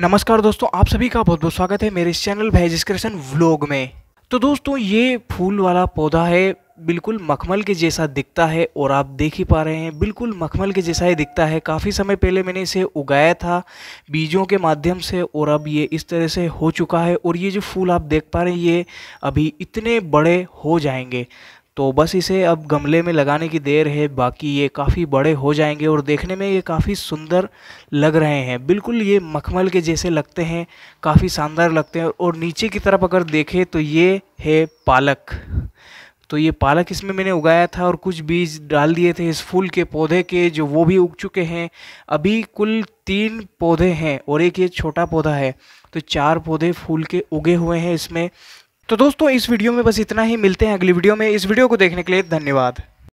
नमस्कार दोस्तों आप सभी का बहुत बहुत स्वागत है मेरे इस चैनल भेजिस व्लॉग में तो दोस्तों ये फूल वाला पौधा है बिल्कुल मखमल के जैसा दिखता है और आप देख ही पा रहे हैं बिल्कुल मखमल के जैसा ही दिखता है काफ़ी समय पहले मैंने इसे उगाया था बीजों के माध्यम से और अब ये इस तरह से हो चुका है और ये जो फूल आप देख पा रहे हैं ये अभी इतने बड़े हो जाएंगे तो बस इसे अब गमले में लगाने की देर है बाकी ये काफ़ी बड़े हो जाएंगे और देखने में ये काफ़ी सुंदर लग रहे हैं बिल्कुल ये मखमल के जैसे लगते हैं काफ़ी शानदार लगते हैं और नीचे की तरफ अगर देखें तो ये है पालक तो ये पालक इसमें मैंने उगाया था और कुछ बीज डाल दिए थे इस फूल के पौधे के जो वो भी उग चुके हैं अभी कुल तीन पौधे हैं और एक ये छोटा पौधा है तो चार पौधे फूल के उगे हुए हैं इसमें तो दोस्तों इस वीडियो में बस इतना ही मिलते हैं अगली वीडियो में इस वीडियो को देखने के लिए धन्यवाद